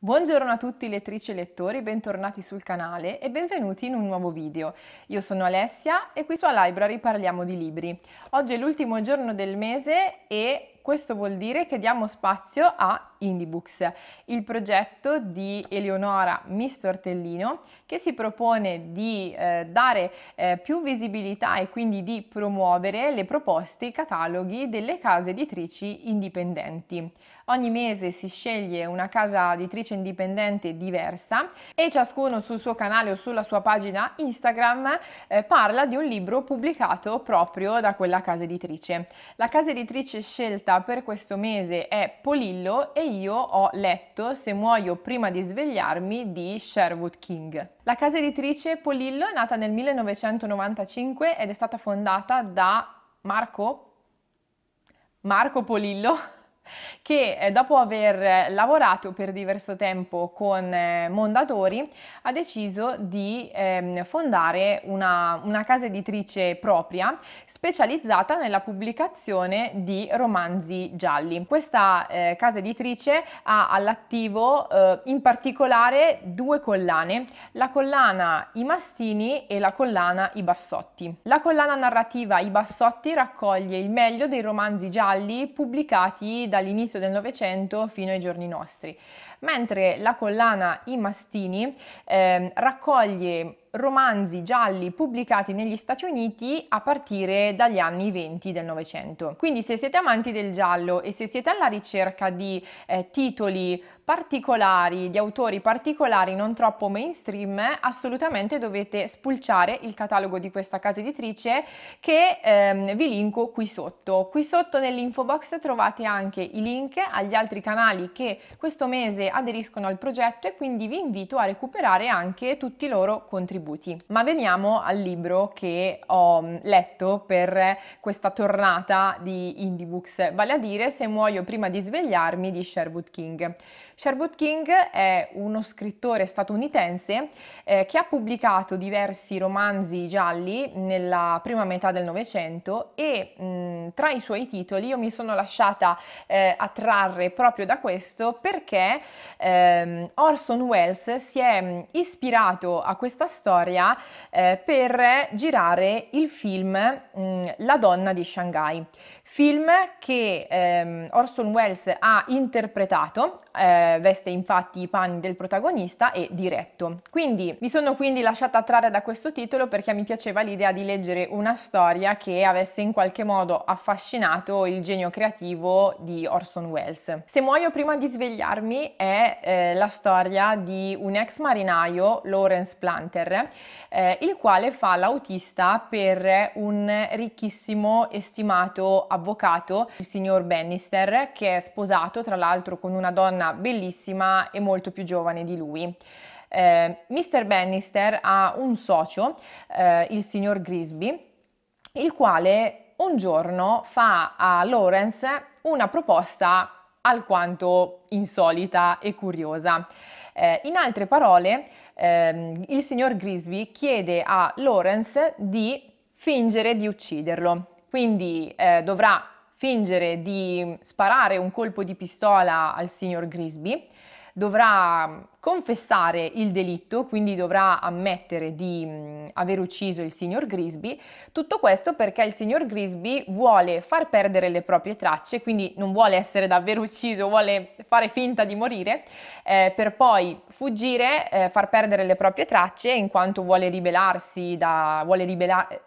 Buongiorno a tutti lettrici e lettori, bentornati sul canale e benvenuti in un nuovo video. Io sono Alessia e qui su A Library parliamo di libri. Oggi è l'ultimo giorno del mese e questo vuol dire che diamo spazio a Indiebooks, il progetto di Eleonora Mistortellino che si propone di eh, dare eh, più visibilità e quindi di promuovere le proposte i cataloghi delle case editrici indipendenti. Ogni mese si sceglie una casa editrice indipendente diversa e ciascuno sul suo canale o sulla sua pagina Instagram eh, parla di un libro pubblicato proprio da quella casa editrice. La casa editrice scelta scelta per questo mese è Polillo e io ho letto Se muoio prima di svegliarmi di Sherwood King. La casa editrice Polillo è nata nel 1995 ed è stata fondata da Marco Marco Polillo che eh, dopo aver eh, lavorato per diverso tempo con eh, Mondadori ha deciso di ehm, fondare una, una casa editrice propria specializzata nella pubblicazione di romanzi gialli. Questa casa editrice ha all'attivo in particolare due collane, la collana I Mastini e la collana I Bassotti. La collana narrativa I Bassotti raccoglie il meglio dei romanzi gialli pubblicati da dall'inizio del Novecento fino ai giorni nostri mentre la collana I Mastini eh, raccoglie romanzi gialli pubblicati negli Stati Uniti a partire dagli anni 20 del Novecento. Quindi se siete amanti del giallo e se siete alla ricerca di eh, titoli particolari, di autori particolari non troppo mainstream, assolutamente dovete spulciare il catalogo di questa casa editrice che ehm, vi linko qui sotto. Qui sotto nell'info box trovate anche i link agli altri canali che questo mese aderiscono al progetto e quindi vi invito a recuperare anche tutti i loro contributi. Ma veniamo al libro che ho mm, letto per questa tornata di Indie Books, vale a dire Se muoio prima di svegliarmi di Sherwood King. Sherwood King è uno scrittore statunitense eh, che ha pubblicato diversi romanzi gialli nella prima metà del Novecento e mh, mm, tra i suoi titoli io mi sono lasciata eh, attrarre proprio da questo perché eh, Orson Welles si è mm, ispirato a questa storia eh, per girare il film mh, mm, La donna di Shanghai, Film che ehm, Orson Welles ha interpretato, eh, veste infatti i panni del protagonista e diretto. Quindi mi sono quindi lasciata attrarre da questo titolo perché mi piaceva l'idea di leggere una storia che avesse in qualche modo affascinato il genio creativo di Orson Welles. Se muoio prima di svegliarmi è eh, la storia di un ex marinaio, Lawrence Planter, eh, il quale fa l'autista per un ricchissimo e stimato avvocato avvocato, il signor Bannister, che è sposato tra l'altro con una donna bellissima e molto più giovane di lui. Eh, Mr. Bannister ha un socio, eh, il signor Grisby, il quale un giorno fa a Lawrence una proposta alquanto insolita e curiosa. Eh, in altre parole, ehm, il signor Grisby chiede a Lawrence di fingere di ucciderlo quindi eh, dovrà fingere di sparare un colpo di pistola al signor Grisby, dovrà confessare il delitto, quindi dovrà ammettere di mh, mm, aver ucciso il signor Grisby. Tutto questo perché il signor Grisby vuole far perdere le proprie tracce, quindi non vuole essere davvero ucciso, vuole fare finta di morire eh, per poi fuggire, eh, far perdere le proprie tracce in quanto vuole ribellarsi da vuole ribellarsi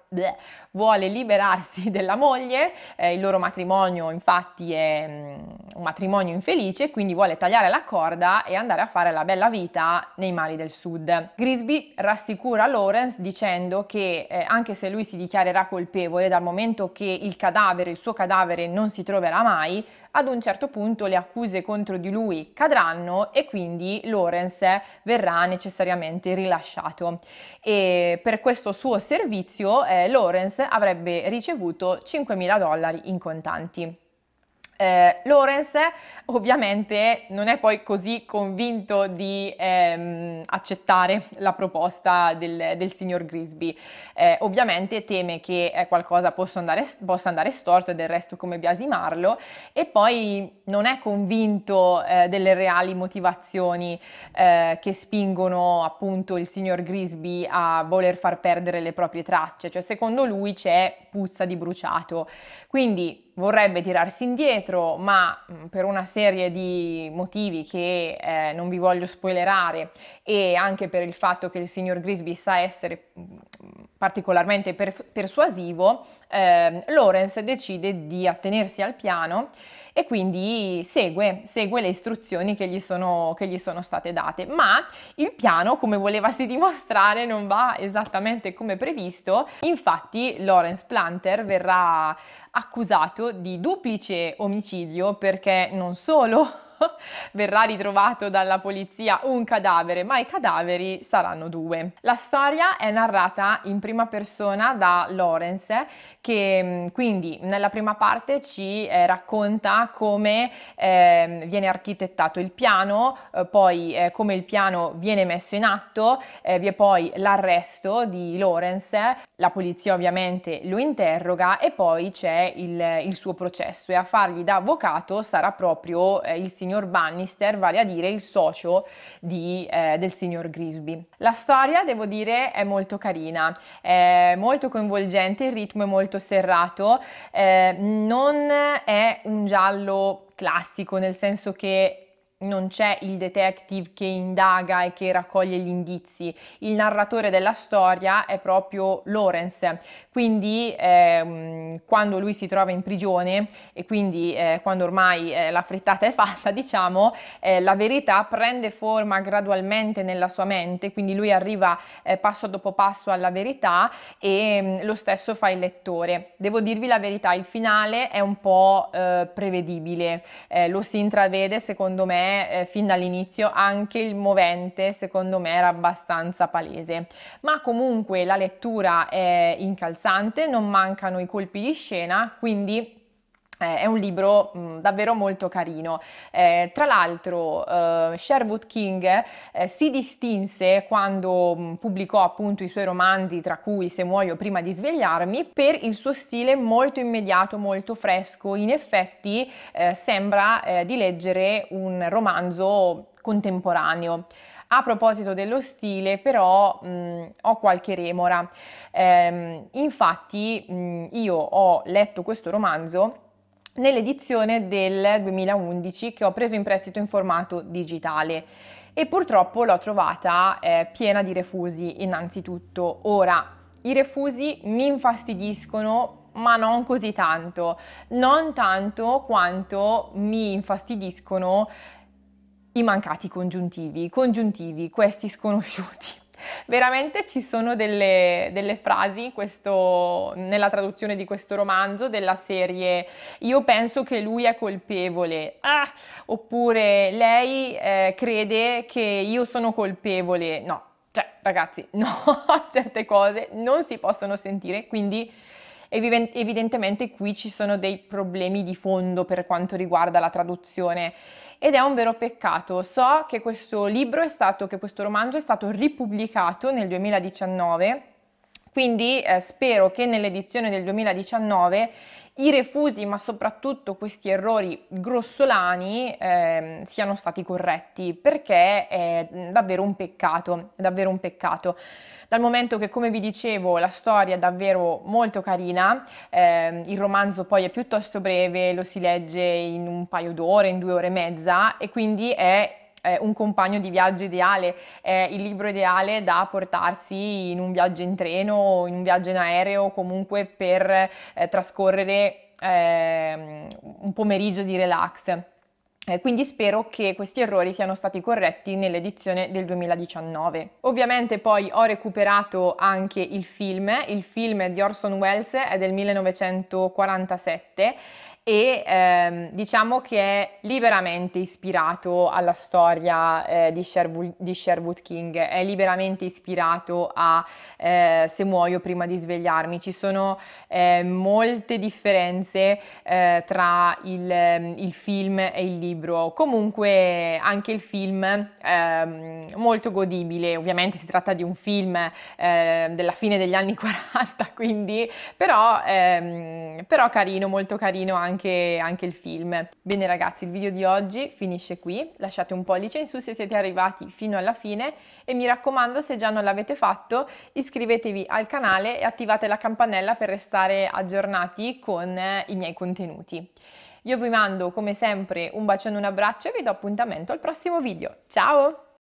vuole liberarsi della moglie, eh, il loro matrimonio infatti è mm, un matrimonio infelice, quindi vuole tagliare la corda e andare a fare la bella della vita nei mari del sud. Grisby rassicura Lawrence dicendo che eh, anche se lui si dichiarerà colpevole dal momento che il cadavere, il suo cadavere non si troverà mai, ad un certo punto le accuse contro di lui cadranno e quindi Lawrence verrà necessariamente rilasciato. E per questo suo servizio eh, Lawrence avrebbe ricevuto 5.000 dollari in contanti. Eh, Lawrence ovviamente non è poi così convinto di ehm, accettare la proposta del, del signor Grisby. Eh, ovviamente teme che eh, qualcosa possa andare, possa andare, storto e del resto come biasimarlo e poi non è convinto eh, delle reali motivazioni eh, che spingono appunto il signor Grisby a voler far perdere le proprie tracce, cioè secondo lui c'è puzza di bruciato. Quindi vorrebbe tirarsi indietro, ma per una serie di motivi che eh, non vi voglio spoilerare e anche per il fatto che il signor Grisby sa essere particolarmente per persuasivo, eh, Lawrence decide di attenersi al piano e quindi segue, segue le istruzioni che gli, sono, che gli sono state date. Ma il piano, come volevasi dimostrare, non va esattamente come previsto. Infatti Lawrence Planter verrà accusato di duplice omicidio perché non solo verrà ritrovato dalla polizia un cadavere, ma i cadaveri saranno due. La storia è narrata in prima persona da Lawrence che mm, quindi nella prima parte ci eh, racconta come eh, viene architettato il piano, eh, poi eh, come il piano viene messo in atto, eh, vi è poi l'arresto di Lawrence la polizia ovviamente lo interroga e poi c'è il, il, suo processo e a fargli da avvocato sarà proprio eh, il signor Bannister, vale a dire il socio di, eh, del signor Grisby. La storia, devo dire, è molto carina, è molto coinvolgente, il ritmo è molto serrato, eh, non è un giallo classico nel senso che non c'è il detective che indaga e che raccoglie gli indizi, il narratore della storia è proprio Lawrence. Quindi ehm, quando lui si trova in prigione e quindi eh, quando ormai eh, la frittata è fatta, diciamo, eh, la verità prende forma gradualmente nella sua mente, quindi lui arriva eh, passo dopo passo alla verità e mh, mm, lo stesso fa il lettore. Devo dirvi la verità, il finale è un po' eh, prevedibile, eh, lo si intravede secondo me fin dall'inizio, anche il movente secondo me era abbastanza palese, ma comunque la lettura è incalzata interessante, non mancano i colpi di scena, quindi eh, è un libro mh, mm, davvero molto carino. Eh, tra l'altro, eh, Sherwood King eh, si distinse quando mh, mm, pubblicò appunto i suoi romanzi, tra cui Se muoio prima di svegliarmi, per il suo stile molto immediato, molto fresco. In effetti eh, sembra eh, di leggere un romanzo contemporaneo. A proposito dello stile, però, mh, ho qualche remora. Ehm, infatti, mh, io ho letto questo romanzo nell'edizione del 2011 che ho preso in prestito in formato digitale e purtroppo l'ho trovata eh, piena di refusi innanzitutto. Ora, i refusi mi infastidiscono ma non così tanto, non tanto quanto mi infastidiscono i mancati congiuntivi, i congiuntivi, questi sconosciuti. Veramente ci sono delle, delle frasi questo, nella traduzione di questo romanzo della serie Io penso che lui è colpevole, ah! oppure lei eh, crede che io sono colpevole. No, cioè ragazzi, no, certe cose non si possono sentire, quindi evidentemente qui ci sono dei problemi di fondo per quanto riguarda la traduzione ed è un vero peccato. So che questo libro è stato, che questo romanzo è stato ripubblicato nel 2019, quindi eh, spero che nell'edizione del 2019 i refusi, ma soprattutto questi errori grossolani, eh, siano stati corretti, perché è davvero un peccato, è davvero un peccato. Dal momento che, come vi dicevo, la storia è davvero molto carina, eh, il romanzo poi è piuttosto breve, lo si legge in un paio d'ore, in due ore e mezza, e quindi è eh, un compagno di viaggio ideale, eh, il libro ideale da portarsi in un viaggio in treno, o in un viaggio in aereo, comunque per eh, trascorrere ehm, un pomeriggio di relax. Eh, quindi spero che questi errori siano stati corretti nell'edizione del 2019. Ovviamente poi ho recuperato anche il film, il film di Orson Welles è del 1947 e ehm, diciamo che è liberamente ispirato alla storia eh, di, Sherwood, di, Sherwood, King, è liberamente ispirato a eh, Se muoio prima di svegliarmi. Ci sono eh, molte differenze eh, tra il, ehm, il, film e il libro, comunque anche il film ehm, molto godibile, ovviamente si tratta di un film ehm, della fine degli anni 40, quindi però, ehm, però carino, molto carino anche anche, anche il film. Bene ragazzi, il video di oggi finisce qui, lasciate un pollice in su se siete arrivati fino alla fine e mi raccomando se già non l'avete fatto iscrivetevi al canale e attivate la campanella per restare aggiornati con eh, i miei contenuti. Io vi mando come sempre un bacione un abbraccio e vi do appuntamento al prossimo video. Ciao!